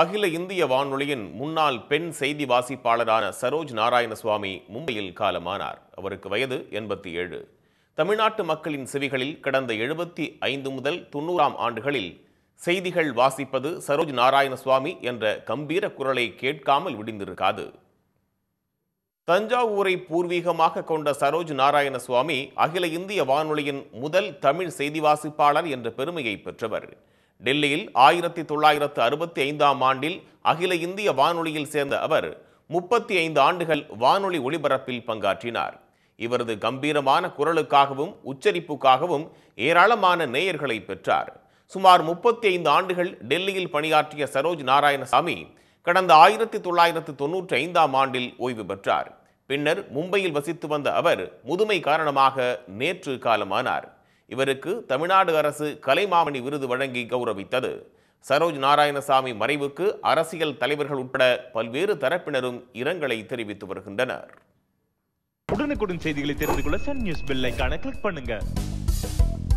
அகில இந்திய வானொலியின் முன்னாள் பெண் செய்தி வாசிப்பாளரான சரோஜ் நாராயணசுவாமி மும்பையில் காலமானார் அவருக்கு வயது எண்பத்தி ஏழு தமிழ்நாட்டு மக்களின் செவிகளில் கடந்த எழுபத்தி ஐந்து முதல் தொண்ணூறாம் ஆண்டுகளில் செய்திகள் வாசிப்பது சரோஜ் நாராயணசுவாமி என்ற கம்பீர குரலை கேட்காமல் விடிந்திருக்காது தஞ்சாவூரை பூர்வீகமாக கொண்ட சரோஜ் நாராயணசுவாமி அகில இந்திய வானொலியின் முதல் தமிழ் செய்தி வாசிப்பாளர் என்ற பெருமையை பெற்றவர் டெல்லியில் ஆயிரத்தி தொள்ளாயிரத்து அறுபத்தி ஐந்தாம் ஆண்டில் அகில இந்திய வானொலியில் சேர்ந்த அவர் முப்பத்தி ஐந்து ஆண்டுகள் வானொலி ஒளிபரப்பில் பங்காற்றினார் இவரது கம்பீரமான குரலுக்காகவும் உச்சரிப்புக்காகவும் ஏராளமான நேயர்களை பெற்றார் சுமார் முப்பத்தி ஐந்து ஆண்டுகள் டெல்லியில் பணியாற்றிய சரோஜ் நாராயணசாமி கடந்த ஆயிரத்தி தொள்ளாயிரத்து தொன்னூற்றி ஐந்தாம் ஆண்டில் ஓய்வு பெற்றார் பின்னர் மும்பையில் வசித்து வந்த அவர் முதுமை காரணமாக நேற்று காலமானார் இவருக்கு தமிழ்நாடு அரசு கலைமாமணி விருது வழங்கி கௌரவித்தது சரோஜ் நாராயணசாமி மறைவுக்கு அரசியல் தலைவர்கள் உட்பட பல்வேறு தரப்பினரும் இரங்கலை தெரிவித்து வருகின்றனர் உடனுக்குடன் செய்திகளை தெரிந்து கொள்ள சன் நியூஸ் பெல் கிளிக் பண்ணுங்க